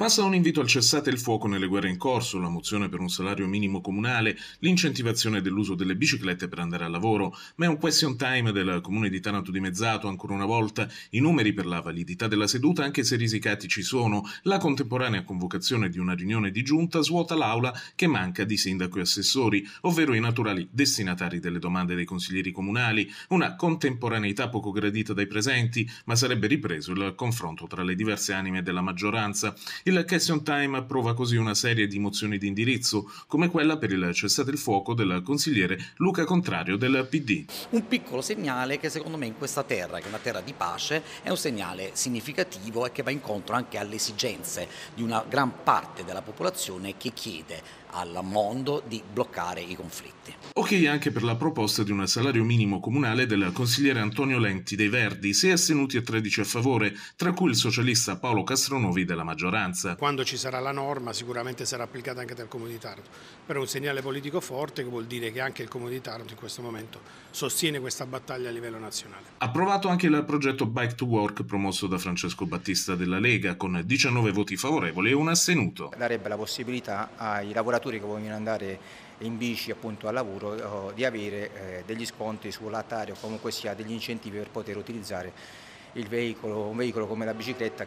Passa un invito al cessate il fuoco nelle guerre in corso, la mozione per un salario minimo comunale, l'incentivazione dell'uso delle biciclette per andare al lavoro, ma è un question time del comune di Tanato di Mezzato ancora una volta, i numeri per la validità della seduta anche se risicati ci sono, la contemporanea convocazione di una riunione di giunta svuota l'aula che manca di sindaco e assessori, ovvero i naturali destinatari delle domande dei consiglieri comunali, una contemporaneità poco gradita dai presenti, ma sarebbe ripreso il confronto tra le diverse anime della maggioranza. Il Question Time approva così una serie di mozioni di indirizzo, come quella per il cessate il fuoco del consigliere Luca Contrario del PD. Un piccolo segnale che secondo me in questa terra, che è una terra di pace, è un segnale significativo e che va incontro anche alle esigenze di una gran parte della popolazione che chiede al mondo di bloccare i conflitti. Ok anche per la proposta di un salario minimo comunale del consigliere Antonio Lenti dei Verdi, 6 astenuti e 13 a favore, tra cui il socialista Paolo Castronovi della maggioranza maggioranza. Quando ci sarà la norma sicuramente sarà applicata anche dal Comune di Taranto, però è un segnale politico forte che vuol dire che anche il Comune di Taranto in questo momento sostiene questa battaglia a livello nazionale. Approvato anche il progetto Bike to Work promosso da Francesco Battista della Lega con 19 voti favorevoli e un assenuto. Darebbe la possibilità ai lavoratori che vogliono andare in bici appunto al lavoro eh, di avere eh, degli sconti sull'attario o comunque sia degli incentivi per poter utilizzare veicolo, un veicolo come la bicicletta